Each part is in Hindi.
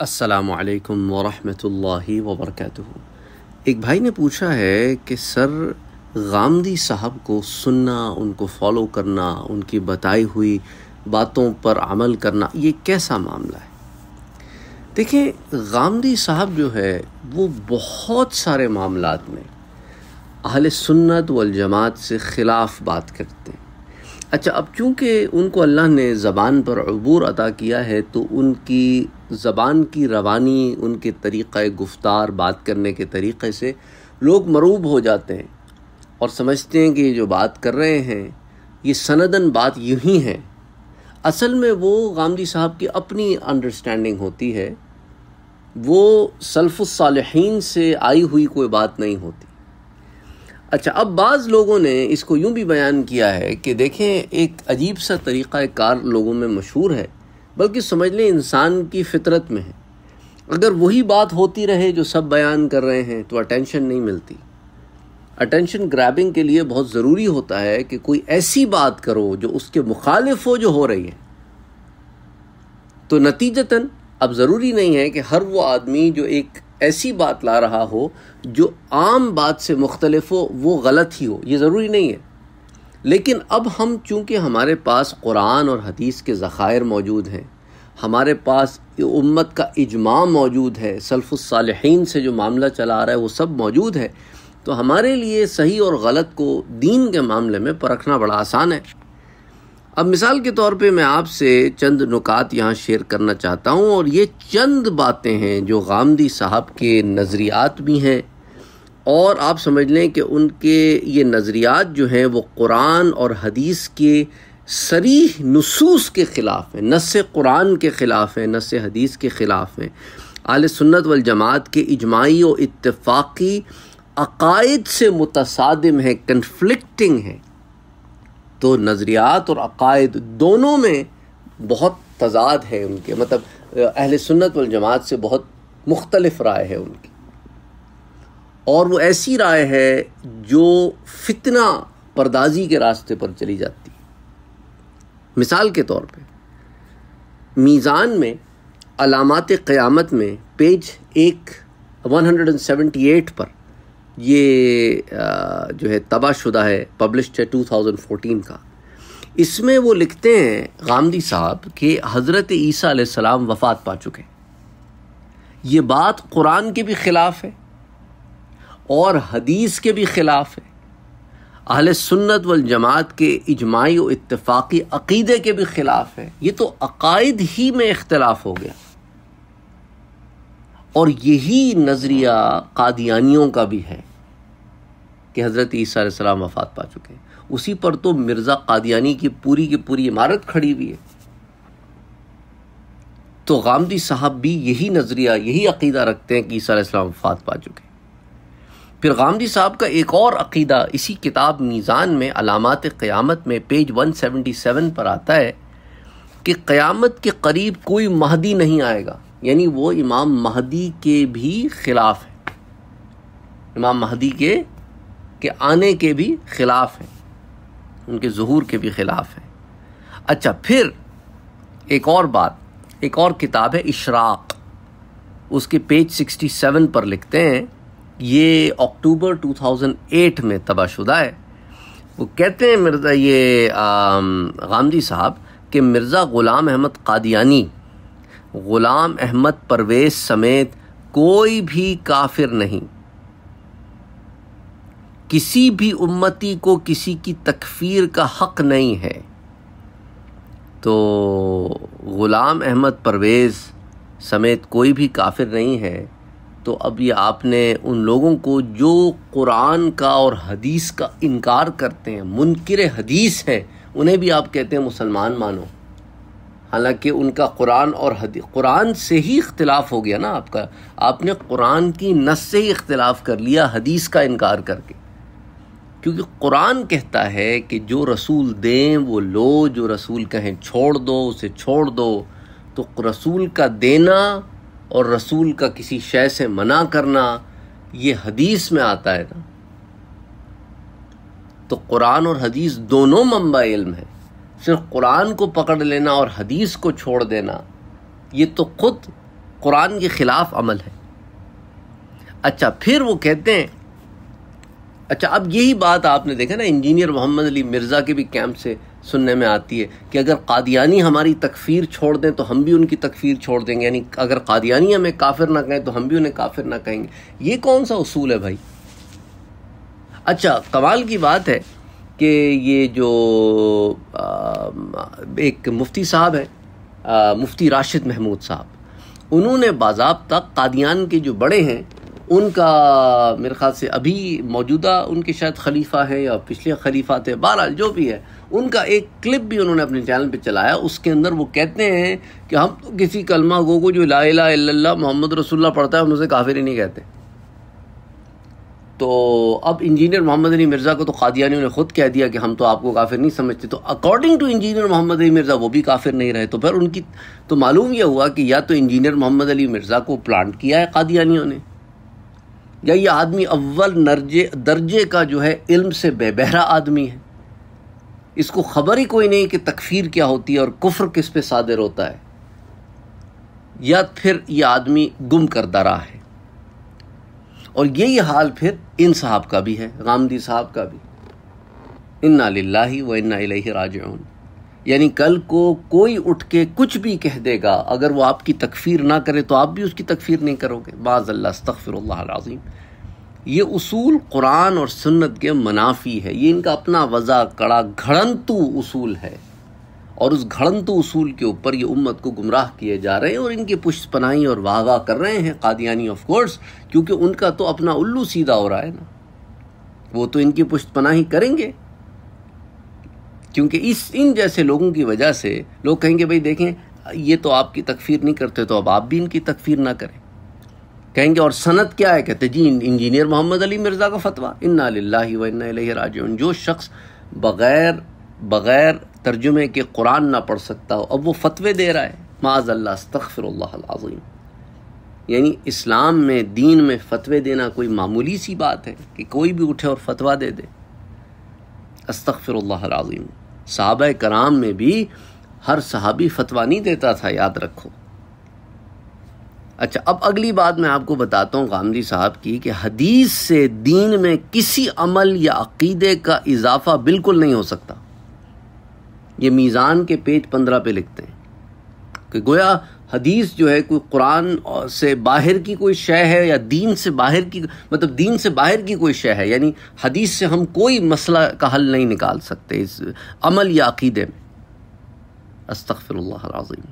असलकम वरहमल वबरक एक भाई ने पूछा है कि सर गामदी साहब को सुनना उनको फॉलो करना उनकी बताई हुई बातों पर अमल करना ये कैसा मामला है देखिए गामदी साहब जो है वो बहुत सारे मामलों में अहल सुन्नत वल जमात से ख़िलाफ़ बात करते हैं अच्छा अब चूँकि उनको अल्लाह ने ज़बान पर अबूर अदा किया है तो उनकी ज़बान की रवानी उनके तरीक़ गुफ्तार बात करने के तरीक़े से लोग मरूब हो जाते हैं और समझते हैं कि ये जो बात कर रहे हैं ये सनदन बात यूँ ही है असल में वो गांधी साहब की अपनी अंडरस्टैंडिंग होती है वो सल्फ़ुसालहीन से आई हुई कोई बात नहीं होती अच्छा अब बाज़ लोगों ने इसको यूँ भी बयान किया है कि देखें एक अजीब सा तरीक़ा कार लोगों में मशहूर है बल्कि समझ लें इंसान की फितरत में है अगर वही बात होती रहे जो सब बयान कर रहे हैं तो अटेंशन नहीं मिलती अटेंशन ग्रैबिंग के लिए बहुत ज़रूरी होता है कि कोई ऐसी बात करो जो उसके मुखालिफ हो जो हो रही है तो नतीजतन अब ज़रूरी नहीं है कि हर वो आदमी जो एक ऐसी बात ला रहा हो जो आम बात से मुख्तलफ हो वो गलत ही हो ये ज़रूरी नहीं है लेकिन अब हम चूँकि हमारे पास कुरान और हदीस के ज़ख़ायर मौजूद हैं हमारे पास उम्मत का इजमा मौजूद है सल्फ़ुसालहन से जो मामला चला आ रहा है वो सब मौजूद है तो हमारे लिए सही और गलत को दीन के मामले में परखना बड़ा आसान है अब मिसाल के तौर पे मैं आपसे चंद नुकात यहाँ शेयर करना चाहता हूँ और ये चंद बातें हैं जो गामदी साहब के नज़रियात भी हैं और आप समझ लें कि उनके ये नज़रियात जो हैं वो कुरान और हदीस के सरीह नसूस के ख़िलाफ़ हैं नस कुरान के ख़िलाफ़ हैं नस हदीस के ख़िलाफ़ हैं आल सुन्नत वल जमात के इजमाही और इतफ़ाक़ी अकायद से मुतसादम है कन्फ्लिक्टिंग है तो नज़रियात और अकायद दोनों में बहुत तजाद है उनके मतलब अहल सुन्नत वाल जमात से बहुत मुख्तलफ़ राय है उनकी और वो ऐसी राय है जो फितना परदाजी के रास्ते पर चली जाती है मिसाल के तौर पे मीज़ान में अलामत क़यामत में पेज एक 178 पर ये जो है तबाशुदा है पब्लिश है 2014 का इसमें वो लिखते हैं गांधी साहब कि हज़रत ईसा सलाम वफ़ात पा चुके हैं ये बात कुरान के भी ख़िलाफ़ है और हदीस के भी ख़िलाफ़ है अहल सुन्नत वल जमात के इजमाही व इतफ़ाक़ी अक़ीदे के भी ख़िलाफ़ है ये तो अकायद ही में इख्तलाफ हो गया और यही नज़रिया कादियानियों का भी है कि हज़रत ईसा सलाम वफ़ात पा चुके हैं उसी पर तो मिर्ज़ा कादियानी की पूरी की पूरी इमारत खड़ी हुई है तो गांधी साहब भी यही नज़रिया यही अकीदा रखते हैं कि ईसा सलाम वफ़ात पा चुके फिर गांधी साहब का एक और अकीदा इसी किताब मीज़ान में अलामत क़्यामत में पेज 177 पर आता है कि क़्यामत के करीब कोई महदी नहीं आएगा यानी वो इमाम महदी के भी ख़िलाफ़ है इमाम महदी के के आने के भी खिलाफ हैं उनके जहूर के भी खिलाफ हैं अच्छा फिर एक और बात एक और किताब है इशराक उसके पेज 67 पर लिखते हैं ये अक्टूबर 2008 में तबाशुदा है वो कहते हैं मिर्ज़ा ये गांधी साहब कि मिर्ज़ा ग़ुलाम अहमद कादियानी ग़ुलाम अहमद परवेज़ समेत कोई भी काफिर नहीं किसी भी उम्मती को किसी की तकफीर का हक नहीं है तो ग़ुलाम अहमद परवेज़ समेत कोई भी काफिर नहीं है तो अब ये आपने उन लोगों को जो कुरान का और हदीस का इनकार करते हैं मुनकर हदीस हैं उन्हें भी आप कहते हैं मुसलमान मानो हालांकि उनका कुरान और हदी कुरान से ही इख्तलाफ हो गया ना आपका आपने कुरान की नस से ही इख्तलाफ कर लिया हदीस का इनकार करके क्योंकि कुरान कहता है कि जो रसूल दें वो लो जो रसूल कहें छोड़ दो उसे छोड़ दो तो रसूल का देना और रसूल का किसी शय से मना करना ये हदीस में आता है ना तो कुरान और हदीस दोनों मम्बा इल्म है सिर्फ कुरान को पकड़ लेना और हदीस को छोड़ देना ये तो खुद कुरान के ख़िलाफ़ अमल है अच्छा फिर वो कहते हैं अच्छा अब यही बात आपने देखा ना इंजीनियर मोहम्मद अली मिर्ज़ा के भी कैंप से सुनने में आती है कि अगर कादियानी हमारी तकफीर छोड़ दें तो हम भी उनकी तकफीर छोड़ देंगे यानी अगर कादियानी हमें काफिर ना कहें तो हम भी उन्हें काफिर ना कहेंगे ये कौन सा उसूल है भाई अच्छा कमाल की बात है कि ये जो आ, एक मुफ्ती साहब हैं मुफ्ती राशिद महमूद साहब उन्होंने बाजाबता कादियान के जो बड़े हैं उनका मेरे ख्याल से अभी मौजूदा उनके शायद खलीफा हैं या पिछले खलीफा थे बहरहाल जो भी है उनका एक क्लिप भी उन्होंने अपने चैनल पे चलाया उसके अंदर वो कहते हैं कि हम तो किसी कलमा गो को जो लाला मोहम्मद रसुल्ला पढ़ता है हम उसे काफिर ही नहीं कहते तो अब इंजीनियर मोहम्मद अली मिर्ज़ा को तो खादियानियों ने खुद कह दिया कि हम तो आपको काफिर नहीं समझते तो according to engineer Mohammad Ali Mirza वो भी काफिर नहीं रहे तो फिर उनकी तो मालूम यह हुआ कि या तो इंजीनियर मोहम्मद अली मिर्ज़ा को प्लांट किया है कादियानियों ने या ये आदमी अव्वल नर्जे दर्जे का जो है इल्म से बेबहरा आदमी है इसको खबर ही कोई नहीं कि तकफीर क्या होती है और कुफ्र किस पे सादिर होता है या फिर ये आदमी गुम कर दरा है और यही हाल फिर इन साहब का भी है गामदी साहब का भी इन्ना लाही व इन्ना राज यानी कल को कोई उठ के कुछ भी कह देगा अगर वो आपकी तकफीर ना करे तो आप भी उसकी तकफीर नहीं करोगे बाज़ल्ला ये उसूल कुरान और सुन्नत के मनाफी है ये इनका अपना वज़ा कड़ा घड़ंतु उसूल है और उस घड़ंतु उसूल के ऊपर ये उम्मत को गुमराह किए जा रहे हैं और इनकी पुष्ट पनाही और वाहवा कर रहे हैं कादियानी ऑफ कोर्स क्योंकि उनका तो अपना उल्लू सीधा हो रहा है ना वो तो इनकी पुश्त पनाही करेंगे क्योंकि इस इन जैसे लोगों की वजह से लोग कहेंगे भाई देखें ये तो आपकी तकफीर नहीं करते तो अब आप भी इनकी तकफीर ना करें कहेंगे और सनत क्या है कहते जी इंजीनियर मोहम्मद अली मिर्ज़ा का फतवा इन्ना व वन्ना राज जो शख्स बग़ैर बग़ैर तर्जुमे के कुरान ना पढ़ सकता हो अब वो फतवे दे रहा है माज़ल्ला आजीम यानी इस्लाम में दीन में फतवे देना कोई मामूली सी बात है कि कोई भी उठे और फतवा दे दे आजीम साहब कराम में भी हर सहाबी फतवा नहीं देता था याद रखो अच्छा अब अगली बात मैं आपको बताता हूँ गांधी साहब की कि हदीस से दीन में किसी अमल या अकीदे का इजाफा बिल्कुल नहीं हो सकता ये मीज़ान के पेज पंद्रह पे लिखते हैं कि गोया हदीस जो है कोई कुरान से बाहर की कोई शय है या दीन से बाहर की मतलब दीन से बाहर की कोई शय है यानी हदीस से हम कोई मसला का हल नहीं निकाल सकते इस अमल या अकीदे में अस्तफ़िरल्लाजीम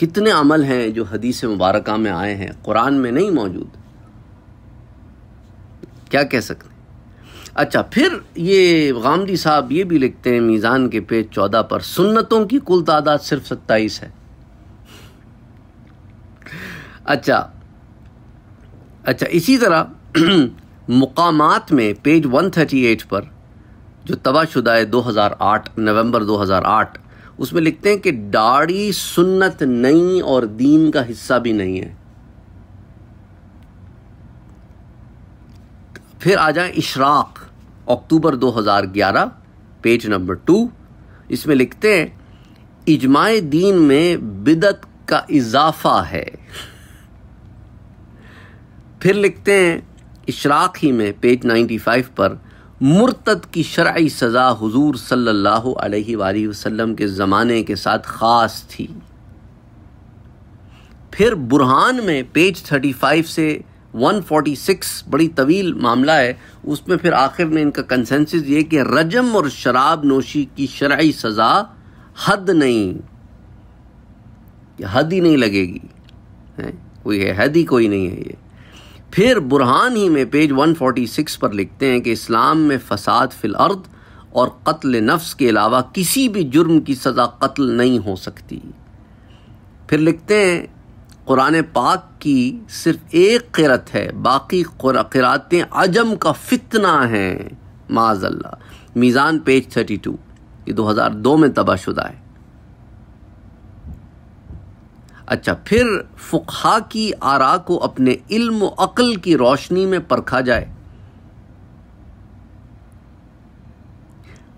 कितने अमल हैं जो हदीस मुबारक में आए हैं कुरान में नहीं मौजूद क्या कह सकते हैं अच्छा फिर ये गामदी साहब ये भी लिखते हैं मीज़ान के पेज चौदह पर सुन्नतों की कुल तादाद सिर्फ सत्ताईस है अच्छा अच्छा इसी तरह मुकामात में पेज 138 पर जो तबाहशुदा है 2008 नवंबर 2008 उसमें लिखते हैं कि दाढ़ी सुन्नत नहीं और दीन का हिस्सा भी नहीं है फिर आ जाए Ishraq October 2011 page number two इसमें लिखते हैं इजमाए दीन में बिदत का इजाफा है फिर लिखते हैं इशराक ही में पेज 95 पर मुर्तद की शराय सज़ा हुजूर सल्लल्लाहु अलैहि वसल्लम के ज़माने के साथ ख़ास थी फिर बुरहान में पेज 35 से 146 बड़ी तवील मामला है उसमें फिर आखिर में इनका कंसेंसस ये कि रजम और शराब नोशी की शराय सज़ा हद नहीं हद ही नहीं लगेगी है कोई है हद ही कोई नहीं है ये फिर बुरहान ही में पेज 146 पर लिखते हैं कि इस्लाम में फसाद फिल अर्द और कत्ल नफ्स के अलावा किसी भी जुर्म की सज़ा कत्ल नहीं हो सकती फिर लिखते हैं कुरान पाक की सिर्फ एक किरत है बाकी किरातें अजम का फितना हैं माजल्ला मीज़ान पेज 32 ये 2002 में तबाह शुदा है अच्छा फिर फुखा की आरा को अपने इल्म अकल की रोशनी में परखा जाए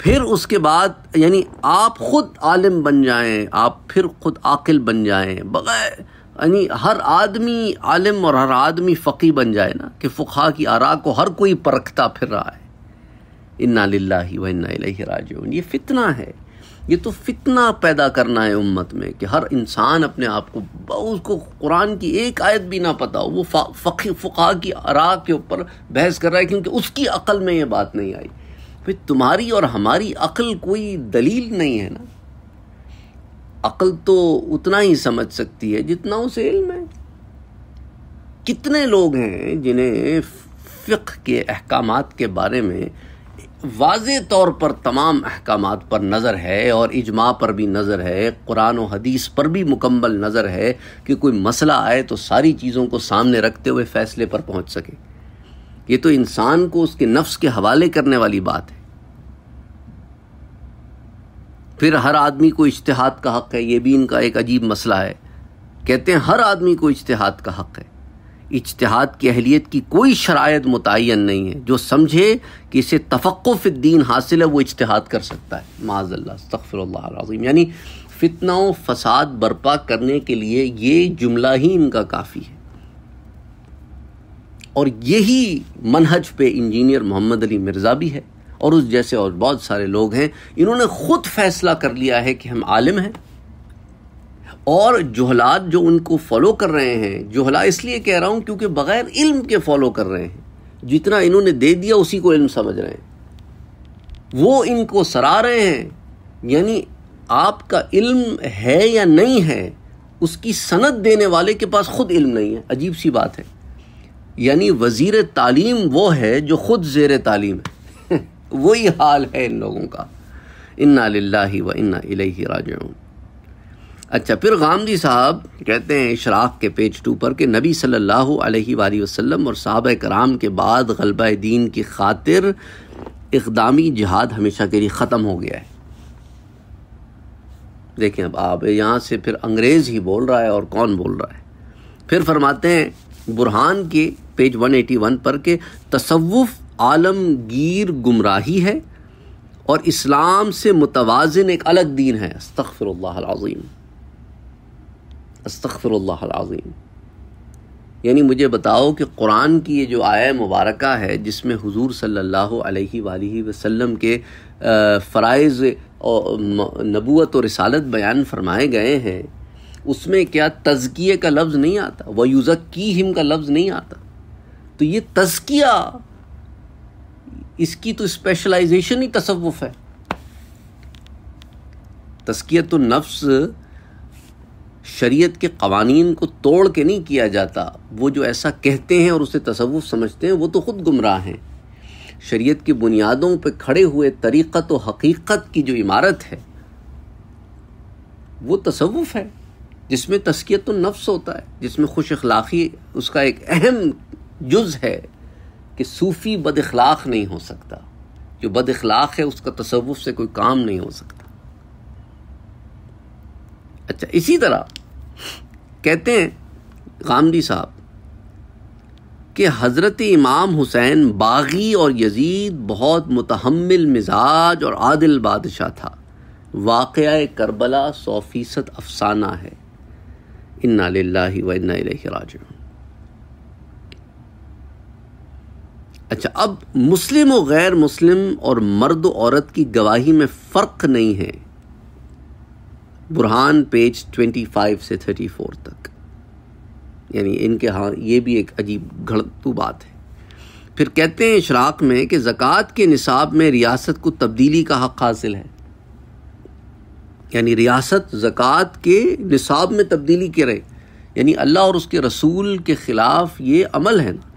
फिर उसके बाद यानी आप ख़ुद आलिम बन जाएं आप फिर ख़ुद आकिल बन जाएं बग़ैर यानी हर आदमी आलिम और हर आदमी फ़की बन जाए ना कि फ़ुखा की आरा को हर कोई परखता फिर रहा है इन्ना लाही व इन्ना राजून ये फितना है ये तो फितना पैदा करना है उम्मत में कि हर इंसान अपने आप को उसको कुरान की एक आयत भी ना पता हो वो फ़की फ़ा की आरा के ऊपर बहस कर रहा है क्योंकि उसकी अकल में ये बात नहीं आई फिर तुम्हारी और हमारी अकल कोई दलील नहीं है ना अकल तो उतना ही समझ सकती है जितना उसे इल्म है कितने लोग हैं जिन्हें फ़िक के अहकाम के बारे में वाज तौर पर तमाम अहकाम पर नज़र है और इजमा पर भी नज़र है कुरान और हदीस पर भी मुकम्मल नज़र है कि कोई मसला आए तो सारी चीज़ों को सामने रखते हुए फ़ैसले पर पहुँच सके ये तो इंसान को उसके नफ्स के हवाले करने वाली बात है फिर हर आदमी को इश्तहाद का हक़ है ये भी इनका एक अजीब मसला है कहते हैं हर आदमी को इश्तहाद का हक़ है इजतहाद की अहलियत की कोई शरात मुतन नहीं है जो समझे कि इसे दीन हासिल है वो इजतहाद कर सकता है माजल्ला तफ़रज़ीम यानी फितना फसाद बर्पा करने के लिए ये जुमला ही इनका काफ़ी है और यही मनहज पे इंजीनियर मोहम्मद अली मिर्ज़ा भी है और उस जैसे और बहुत सारे लोग हैं इन्होंने ख़ुद फैसला कर लिया है कि हम आलिम हैं और जोहलात जो उनको फॉलो कर रहे हैं जोहला इसलिए कह रहा हूँ क्योंकि बग़ैर इल्म के फॉलो कर रहे हैं जितना इन्होंने दे दिया उसी को इल्म समझ रहे हैं वो इनको सरा रहे हैं यानी आपका इल्म है या नहीं है उसकी सनत देने वाले के पास ख़ुद इल्म नहीं है अजीब सी बात है यानी वज़ीर तालीम वो है जो ख़ुद जेर तालीम है वही हाल है इन लोगों का इन्ना लाही व इन्ना इलाही राजूँ अच्छा फिर गामदी साहब कहते हैं इशराक के पेज टू पर कि नबी सल्लल्लाहु अलैहि वसल्लम और साहब कराम के बाद गलबा दीन की खातिर इकदामी जहाद हमेशा के लिए ख़त्म हो गया है देखें अब आप यहाँ से फिर अंग्रेज़ ही बोल रहा है और कौन बोल रहा है फिर फरमाते हैं बुरहान के पेज 181 पर के तसवुफ़ आलमगीर गुमराही है और इस्लाम से मुतवाजन एक अलग दीन है अस्तफ़रल्लाजीम अस्तफर अज़ीम यानी मुझे बताओ कि कुरान की ये जो आय मुबारक है जिसमें हुजूर सल्लल्लाहु अलैहि वसल्लम के फ़रज़ और नबूत और रसालत बयान फरमाए गए हैं उसमें क्या तज़किए का लफ्ज़ नहीं आता व युज़की हिम का लफ्ज़ नहीं आता तो ये तज़किया इसकी तो स्पेशलाइजेशन ही तसवुफ़ है तस्कियत तो नफ्स शरीयत के कवानीन को तोड़ के नहीं किया जाता वो जो ऐसा कहते हैं और उसे तसव्वुफ समझते हैं वो तो ख़ुद गुमराह हैं शरीयत की बुनियादों पर खड़े हुए तरीक़त और हकीक़त की जो इमारत है वो तसव्वुफ है जिसमें तस्कियत नफ्स होता है जिसमें खुश अखलाक़ी उसका एक अहम जुज़ है कि सूफ़ी बद अखलाक़ नहीं हो सकता जो बद अखलाक़ है उसका तसव्वुफ से कोई काम नहीं हो सकता अच्छा इसी तरह कहते हैं गामदी साहब कि हज़रत इमाम हुसैन बागी और यजीद बहुत मतहमल मिजाज और आदिल बादशाह था वाक़ करबला सौ फ़ीसद अफसाना है इन्ना लाज अच्छा अब मुस्लिम और गैर मुस्लिम और मर्द औरत की गवाही में फ़र्क नहीं है बुरहान पेज 25 से 34 तक यानी इनके हाँ ये भी एक अजीब घड़तू बात है फिर कहते हैं इशराक में कि ज़क़़त के निसाब में रियासत को तब्दीली का हक़ हासिल है यानी रियासत ज़क़़त के निसाब में तब्दीली करे यानी अल्लाह और उसके रसूल के ख़िलाफ़ ये अमल है ना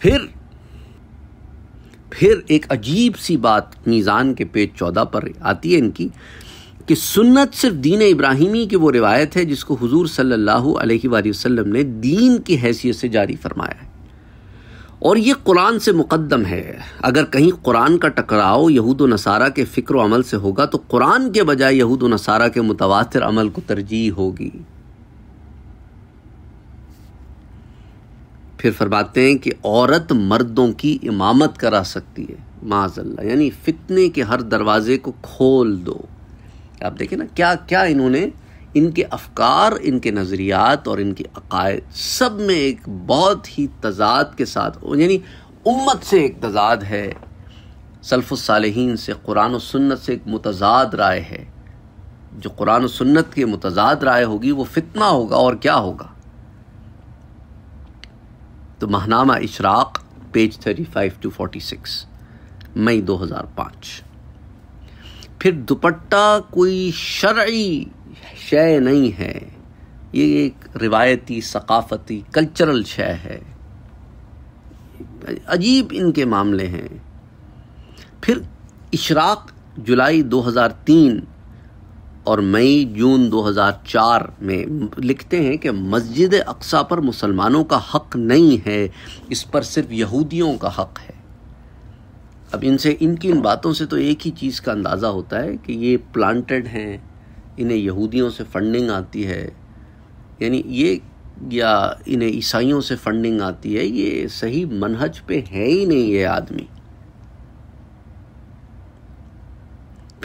फिर फिर एक अजीब सी बात मीज़ान के पेज चौदह पर आती है इनकी कि सुन्नत सिर्फ दीन इब्राहिमी की वो रिवायत है जिसको हुजूर सल्लल्लाहु अलैहि वसल्लम ने दीन की हैसियत से जारी फरमाया है और ये कुरान से मुकदम है अगर कहीं कुरान का टकराव यहूद नसारा के फ़िक्र अमल से होगा तो कुरान के बजाय यहूद नसारा के मुतवातिर अमल को तरजीह होगी फिर फरमाते हैं कि औरत मर्दों की इमामत करा सकती है माजल्ला यानी फितने के हर दरवाजे को खोल दो आप देखें ना क्या क्या इन्होंने इनके अफकार इनके नज़रियात और इनके अकायद सब में एक बहुत ही तजाद के साथ यानी उम्मत से एक तजाद है सल्फ़ुसालहीन से कुरान सुन्नत से एक मुतजाद राय है जो कुरान सुन्नत के मुतजाद राय होगी वो फितना होगा और क्या होगा तो महनामा Ishraq page thirty five to forty six मई दो हज़ार पाँच फिर दुपट्टा कोई शर्य शय नहीं है ये एक रिवायती सकाफती कल्चरल शय है अजीब इनके मामले हैं फिर इशराक जुलाई 2003 और मई जून 2004 में लिखते हैं कि मस्जिद अक्सा पर मुसलमानों का हक नहीं है इस पर सिर्फ यहूदियों का हक है अब इनसे इनकी इन बातों से तो एक ही चीज़ का अंदाज़ा होता है कि ये प्लांटेड हैं इन्हें यहूदियों से फंडिंग आती है यानी ये या इन्हें ईसाइयों से फंडिंग आती है ये सही मनहज पे है ही नहीं ये आदमी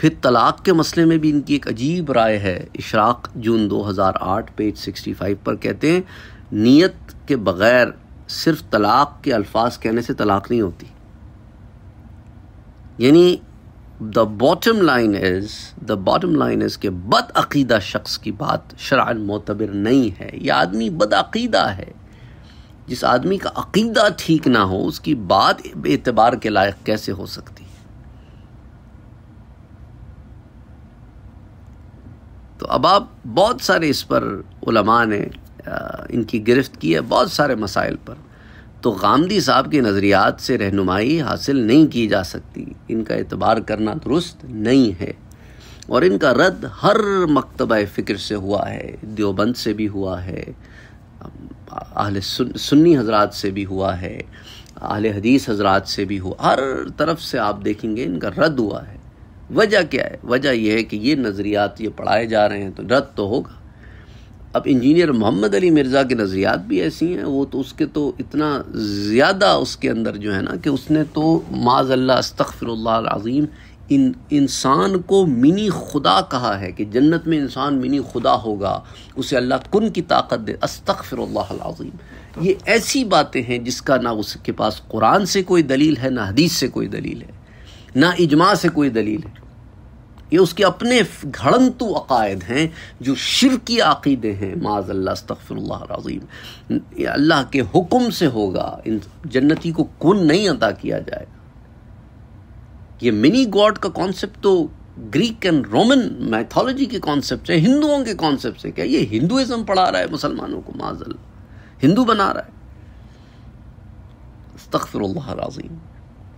फिर तलाक के मसले में भी इनकी एक अजीब राय है इशराक जून 2008 पेज 65 पर कहते हैं नीयत के बग़ैर सिर्फ तलाक के अल्फाज कहने से तलाक नहीं होती यानी the bottom line is the bottom line is के बदअीदा शख्स की बात शरा मोतबर नहीं है यह आदमी बदअीदा है जिस आदमी का अकीदा ठीक ना हो उसकी बात एतबार के लायक कैसे हो सकती है तो अब आप बहुत सारे इस पर ने इनकी गिरफ्त की है बहुत सारे मसाइल पर तो गांधी साहब के नज़रियात से रहनुमाई हासिल नहीं की जा सकती इनका एतबार करना दुरुस्त नहीं है और इनका रद्द हर मकतब फ़िक्र से हुआ है देवबंद से भी हुआ है आहल सुन, सुन्नी हजरात से भी हुआ है अहल हदीस हजरात से भी हुआ हर तरफ से आप देखेंगे इनका रद्द हुआ है वजह क्या है वजह यह है कि ये नज़रियात ये पढ़ाए जा रहे हैं तो रद्द तो होगा अब इंजीनियर मोहम्मद अली मिर्ज़ा के नज़रियात भी ऐसी हैं वो तो उसके तो इतना ज़्यादा उसके अंदर जो है ना कि उसने तो माजल्ला अस्तफ़िरल्लाज़ीम इन इंसान को मिनी खुदा कहा है कि जन्नत में इंसान मिनी खुदा होगा उसे अल्लाह कुन की ताकत दे अस्तफ़िरल्लाज़ीम ये ऐसी बातें हैं जिसका ना उसके पास कुरान से कोई दलील है ना हदीस से कोई दलील है ना इजमा से कोई दलील है ये उसके अपने घड़ंतु अकायद हैं जो शिव की अकीदे हैं माजल्ला अल्लाह के हुक्म से होगा इन जन्नती को कौन नहीं अदा किया जाएगा ये मिनी गॉड का कॉन्सेप्ट तो ग्रीक एंड रोमन मैथोलॉजी के कॉन्सेप्ट से हिंदुओं के कॉन्सेप्ट से क्या ये हिंदुज़म पढ़ा रहा है मुसलमानों को माजल हिंदू बना रहा है तखफरल्लाजीम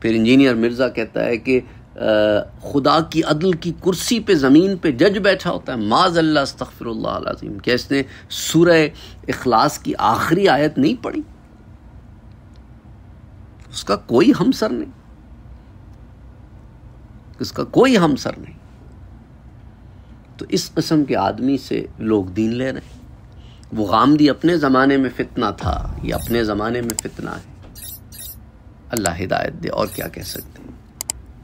फिर इंजीनियर मिर्ज़ा कहता है कि खुदा की अदल की कुर्सी पे ज़मीन पे जज बैठा होता है माज अल्लाह तखफ़िरल्लाज़ीम क्या इसने सुर इखलास की आखिरी आयत नहीं पढ़ी उसका कोई हमसर नहीं उसका कोई हमसर नहीं तो इस कस्म के आदमी से लोग दीन ले रहे हैं वो गामदी अपने ज़माने में फितना था ये अपने ज़माने में फितना है अल्लाह हिदायत दे और क्या कह सकते हैं